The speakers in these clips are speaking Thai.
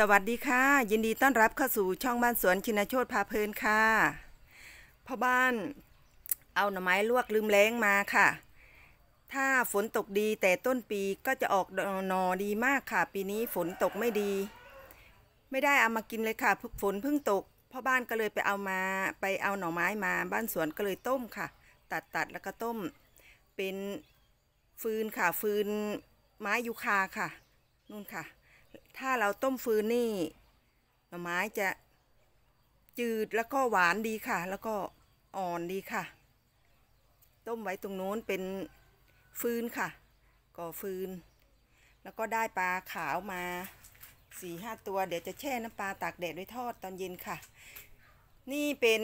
สวัสดีค่ะยินดีต้อนรับเข้าสู่ช่องบ้านสวนชินโชตพาเพลินค่ะพ่อบ้านเอาหน่อไม้ลวกลืมแรงมาค่ะ ถ้าฝนตกดีแต่ต้นปีก็จะออกหนอดีมากค่ะ ปีนี้ฝนตกไม่ดี ไม่ได้เอามากินเลยค่ะฝนเพิ่งตกพ่อบ้านก็เลยไปเอามาไปเอาหน่อไม้มาบ้านสวนก็เลยต้มค่ะ ตัดตัดแล้วก็ต้ม เป็นฟืนค่ะฟืนไม้ยูคาค่ะนู่นค่ะถ้าเราต้มฟืนนี่หน่อไม้จะจืดแล้วก็หวานดีค่ะ แล้วก็อ่อนดีค่ะ ต้มไว้ตรงโน้นเป็นฟืนค่ะ ก่อฟืน แล้วก็ได้ปลาขาวมาสี่ห้าตัว เดี๋ยวจะแช่น้ำปลาตากแดดไว้ทอดตอนเย็นค่ะ นี่เป็น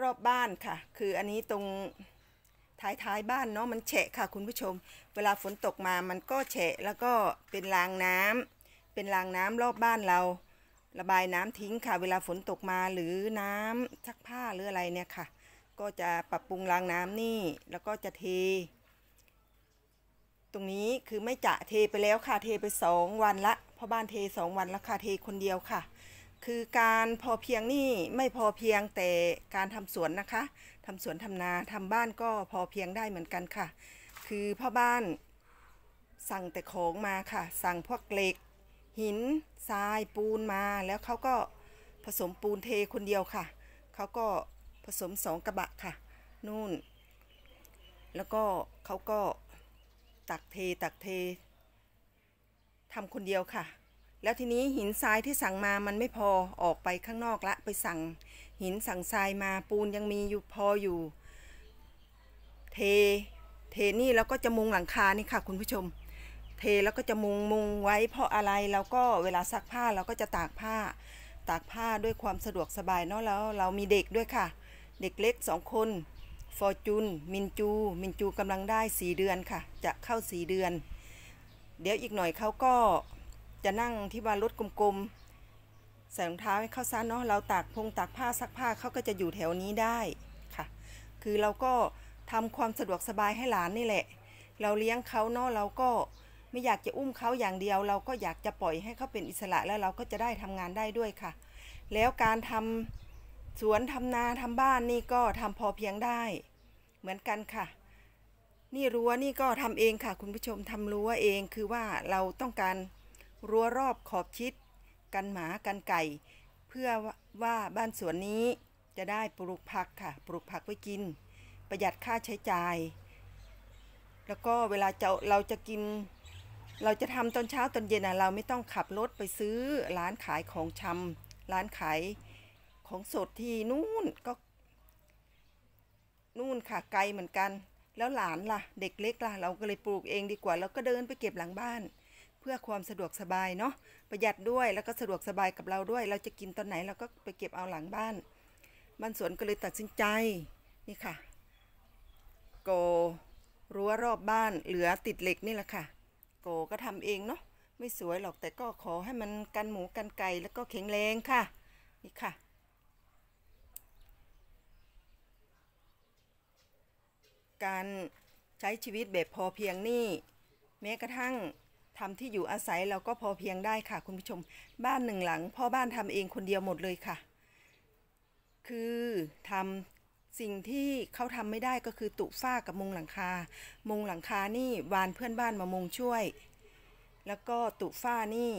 รอบบ้านค่ะ คืออันนี้ตรงท้ายท้ายบ้านเนาะมันแฉะค่ะคุณผู้ชม เวลาฝนตกมามันก็แฉะแล้วก็เป็นรางน้ำ เป็นรางน้ำรอบบ้านเรา ระบายน้ำทิ้งค่ะ เวลาฝนตกมาหรือน้ำซักผ้าหรืออะไรเนี่ยค่ะ ก็จะปรับปรุงรางน้ำนี่ แล้วก็จะเท ตรงนี้คือไม่จะเทไปแล้วค่ะ เทไป 2 วันละพ่อบ้านเท 2 วันละค่ะ เทคนเดียวค่ะคือการพอเพียงนี่ไม่พอเพียงแต่การทำสวนนะคะทำสวนทำนาทำบ้านก็พอเพียงได้เหมือนกันค่ะ คือพ่อบ้านสั่งแต่ของมาค่ะ สั่งพวกเหล็ก หินทรายปูนมา แล้วเขาก็ผสมปูนเทคนเดียวค่ะเขาก็ผสมสองกระบะค่ะนู่น แล้วก็เขาก็ตักเทตักเททำคนเดียวค่ะแล้วทีนี้หินทรายที่สั่งมามันไม่พอ ออกไปข้างนอกละไปสั่งหินสั่งทรายมาปูนยังมีอยู่พออยู่ เท เทนี่แล้วก็จะมุงหลังคานี่ค่ะ คุณผู้ชม เทแล้วก็จะมุงมุงไว้เพราะอะไรแล้วก็เวลาซักผ้าเราก็จะตากผ้า ตากผ้าด้วยความสะดวกสบายเนาะแล้วเรามีเด็กด้วยค่ะ เด็กเล็กสองคนฟอร์จูนมินจู มินจูกำลังได้สี่เดือนค่ะ จะเข้าสี่เดือน เดี๋ยวอีกหน่อยเขาก็จะนั่งที่ว่ารถกลมๆ ใส่รองเท้าให้เข้าซันเนาะ เราตากพงตากผ้าซักผ้าเขาก็จะอยู่แถวนี้ได้ค่ะ คือเราก็ทำความสะดวกสบายให้หลานนี่แหละ เราเลี้ยงเขาเนาะเราก็ไม่อยากจะอุ้มเขาอย่างเดียว เราก็อยากจะปล่อยให้เขาเป็นอิสระแล้วเราก็จะได้ทำงานได้ด้วยค่ะ แล้วการทำสวนทำนาทำบ้านนี่ก็ทำพอเพียงได้ เหมือนกันค่ะ นี่รั้วนี่ก็ทำเองค่ะ คุณผู้ชมทำรั้วเอง คือว่าเราต้องการรั้วรอบขอบชิดกันหมา กันไก่ เพื่อว่าบ้านสวนนี้จะได้ปลูกผักค่ะ ปลูกผักไว้กิน ประหยัดค่าใช้จ่าย แล้วก็เวลาจะเราจะกิน เราจะทำตอนเช้าตอนเย็นเราไม่ต้องขับรถไปซื้อร้านขายของชำร้านขายของสดที่นู่นก็นู่นค่ะไกลเหมือนกัน แล้วหลานล่ะ เด็กเล็กล่ะเราก็เลยปลูกเองดีกว่าแล้วก็เดินไปเก็บหลังบ้านพื่อความสะดวกสบายเนาะประหยัดด้วยแล้วก็สะดวกสบายกับเราด้วยเราจะกินตอนไหนเราก็ไปเก็บเอาหลังบ้านบ้านสวนก็เลยตัดสินใจนี่ค่ะ โกรั้วรอบบ้านเหลือติดเหล็กนี่แหละค่ะ โกก็ทำเองเนาะไม่สวยหรอกแต่ก็ขอให้มันกันหมูกันไก่แล้วก็แข็งแรงค่ะนี่ค่ะ การใช้ชีวิตแบบพอเพียงนี่แม้กระทั่งทำที่อยู่อาศัยเราก็พอเพียงได้ค่ะ คุณผู้ชมบ้านหนึ่งหลังพ่อบ้านทำเองคนเดียวหมดเลยค่ะ คือทำสิ่งที่เขาทำไม่ได้ก็คือตุฝ้ากับมุงหลังคามุงหลังคานี่วานเพื่อนบ้านมามุงช่วย แล้วก็ตุฝ้านี่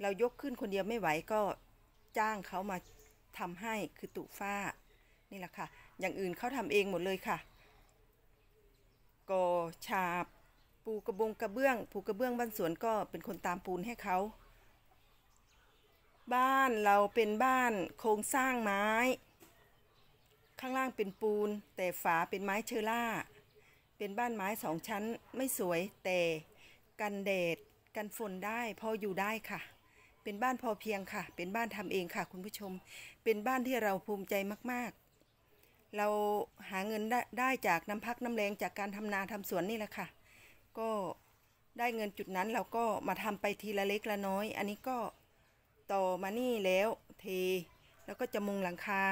เรายกขึ้นคนเดียวไม่ไหวก็จ้างเขามาทำให้คือตุฝ้านี่แหละค่ะ อย่างอื่นเขาทำเองหมดเลยค่ะกอชาบปูกระบงกระเบื้องปูกระเบื้องบ้านสวนก็เป็นคนตามปูนให้เขาบ้านเราเป็นบ้านโครงสร้างไม้ ข้างล่างเป็นปูน แต่ฝาเป็นไม้เชอร่า เป็นบ้านไม้สองชั้นไม่สวยแต่กันแดดกันฝนได้ พออยู่ได้ค่ะ เป็นบ้านพอเพียงค่ะ เป็นบ้านทำเองค่ะ คุณผู้ชมเป็นบ้านที่เราภูมิใจมาก ๆ เราหาเงินได้ไดจากน้ำพักน้ำแรง จากการทำนาทำสวนนี่แหละค่ะก็ได้เงินจุดนั้นเราก็มาทำไปทีละเล็ก ละน้อย อันนี้ก็ต่อมานี่แล้วเทแล้วก็จะมุงหลังคา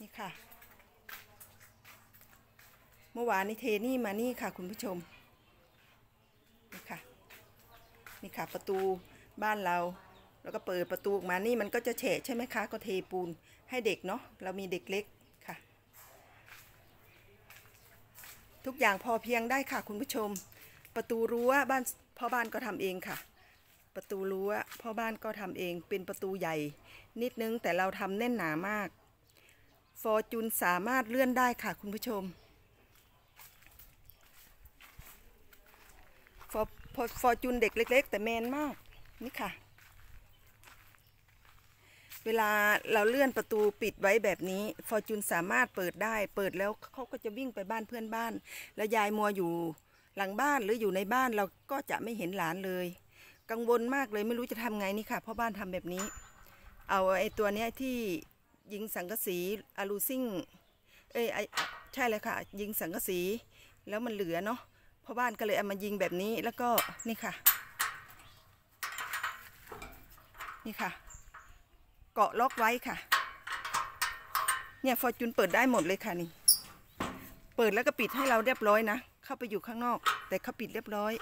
นี่ค่ะ เมื่อวานนี้เทนี่มานี่ค่ะคุณผู้ชมนี่ค่ะ นี่ค่ะ ประตูบ้านเรา แล้วก็เปิดประตูออกมานี่ มันก็จะเฉะใช่ไหมคะ ก็เทปูนให้เด็กเนาะ เรามีเด็กเล็กทุกอย่างพอเพียงได้ค่ะคุณผู้ชม ประตูรั้วบ้านพ่อบ้านก็ทำเองค่ะ ประตูรั้วพ่อบ้านก็ทำเองเป็นประตูใหญ่ นิดนึงแต่เราทำแน่นหนามากฟอร์จูนสามารถเลื่อนได้ค่ะคุณผู้ชมฟอร์จูนเด็กเล็กๆแต่แมนมากนี่ค่ะเวลาเราเลื่อนประตูปิดไว้แบบนี้ ฟอร์จูนสามารถเปิดได้ เปิดแล้วเขาก็จะวิ่งไปบ้านเพื่อนบ้าน แล้วยายมัวอยู่หลังบ้านหรืออยู่ในบ้านเราก็จะไม่เห็นหลานเลย กังวลมากเลยไม่รู้จะทำไงนี่ค่ะพ่อบ้านทำแบบนี้ เอาไอ้ตัวเนี้ยที่ยิงสังกะสีอะลูซิ่งเอ้ยใช่เลยค่ะยิงสังกะสีแล้วมันเหลือเนาะพ่อบ้านก็เลยเอามายิงแบบนี้แล้วก็นี่ค่ะ นี่ค่ะกาะล็อกไว้ค่ะ เนี่ยฟอร์จูนเปิดได้หมดเลยค่ะนี่ เปิดแล้วก็ปิดให้เราเรียบร้อยนะ เข้าไปอยู่ข้างนอก แต่เขาปิดเรียบร้อย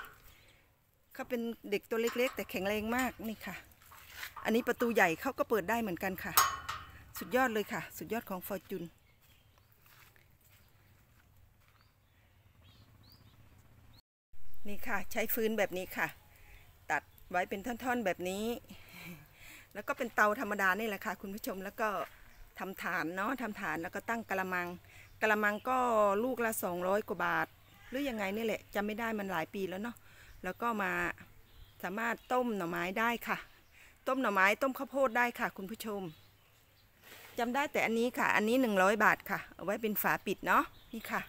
เขาเป็นเด็กตัวเล็กๆ แต่แข็งแรงมากนี่ค่ะ อันนี้ประตูใหญ่เขาก็เปิดได้เหมือนกันค่ะ สุดยอดเลยค่ะ สุดยอดของฟอร์จูน นี่ค่ะใช้ฟืนแบบนี้ค่ะ ตัดไว้เป็นท่อน ๆแบบนี้แล้วก็เป็นเตาธรรมดานี่แหละค่ะคุณผู้ชมแล้วก็ทำฐานเนาะทำฐานแล้วก็ตั้งกระมังกระมังก็ลูกละ200 กว่าบาท หรืออยังไงนี่แหละจำไม่ได้มันหลายปีแล้วเนาะแล้วก็มาสามารถต้มหน่อไม้ได้ค่ะ ต้มหน่อไม้ต้มข้าวโพดได้ค่ะ คุณผู้ชมจำได้แต่อันนี้ค่ะ อันนี้ 100 บาทค่ะเอาไว้เป็นฝาปิดเนาะนี่ค่ะ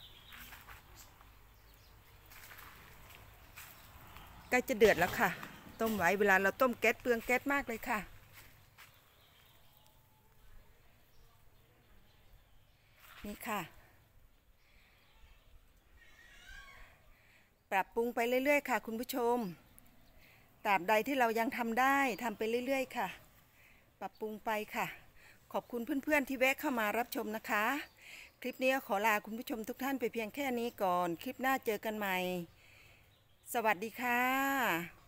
ใกล้จะเดือดแล้วค่ะ ต้มไว้เวลาเราต้มแก๊สเปลืองแก๊สมากเลยค่ะนี่ค่ะ ปรับปรุงไปเรื่อย ๆ ค่ะ คุณผู้ชมตราบใดที่เรายังทำได้ทำไปเรื่อย ๆ ค่ะ ปรับปรุงไปค่ะ ขอบคุณเพื่อนๆที่แวะเข้ามารับชมนะคะ คลิปนี้ขอลาคุณผู้ชมทุกท่านไปเพียงแค่นี้ก่อน คลิปหน้าเจอกันใหม่ สวัสดีค่ะ